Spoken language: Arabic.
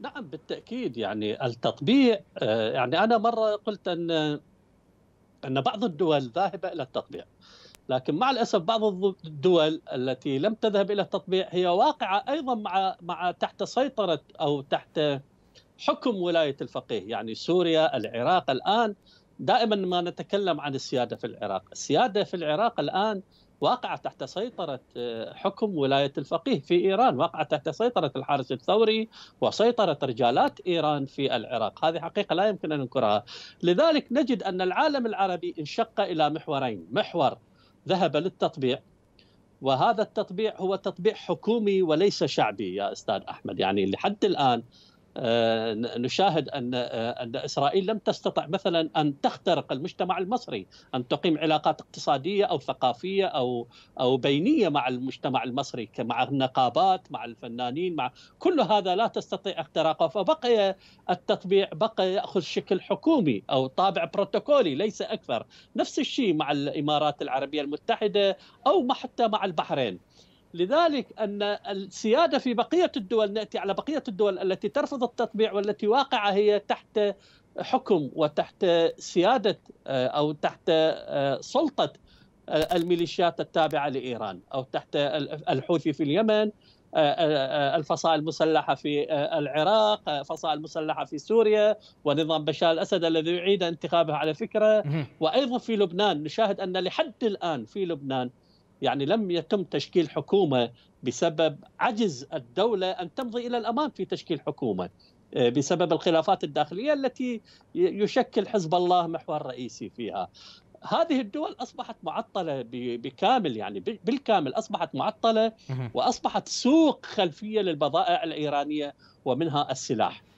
نعم بالتاكيد يعني التطبيع آه، يعني انا مره قلت ان ان بعض الدول ذاهبه الى التطبيع لكن مع الاسف بعض الدول التي لم تذهب الى التطبيع هي واقعه ايضا مع مع تحت سيطره او تحت حكم ولايه الفقيه يعني سوريا العراق الان دائما ما نتكلم عن السياده في العراق السياده في العراق الان واقعة تحت سيطرة آه، حكم ولاية الفقيه في إيران واقعة تحت سيطرة الحارس الثوري وسيطرة رجالات إيران في العراق هذه حقيقة لا يمكن أن ننكرها لذلك نجد أن العالم العربي انشق إلى محورين محور ذهب للتطبيع وهذا التطبيع هو تطبيع حكومي وليس شعبي يا أستاذ أحمد يعني لحد الآن آه، نشاهد ان آه، ان اسرائيل لم تستطع مثلا ان تخترق المجتمع المصري، ان تقيم علاقات اقتصاديه او ثقافيه او او بينيه مع المجتمع المصري مع النقابات، مع الفنانين، مع كل هذا لا تستطيع اختراقه، فبقي التطبيع بقي ياخذ شكل حكومي او طابع بروتوكولي ليس اكثر، نفس الشيء مع الامارات العربيه المتحده او حتى مع البحرين. لذلك ان السياده في بقيه الدول ناتي على بقيه الدول التي ترفض التطبيع والتي واقعه هي تحت حكم وتحت سياده آه، او تحت آه، سلطه آه، الميليشيات التابعه لايران او تحت الحوثي في اليمن الفصائل المسلحة في العراق فصائل المسلحة في سوريا ونظام بشار الأسد الذي يعيد انتخابه على فكرة وأيضا في لبنان نشاهد أن لحد الآن في لبنان يعني لم يتم تشكيل حكومه بسبب عجز الدوله ان تمضي الى الامام في تشكيل حكومه آه، بسبب الخلافات الداخليه التي يشكل حزب الله محور رئيسي فيها. هذه الدول اصبحت معطله بكامل يعني بالكامل اصبحت معطله واصبحت سوق خلفيه للبضائع الايرانيه ومنها السلاح.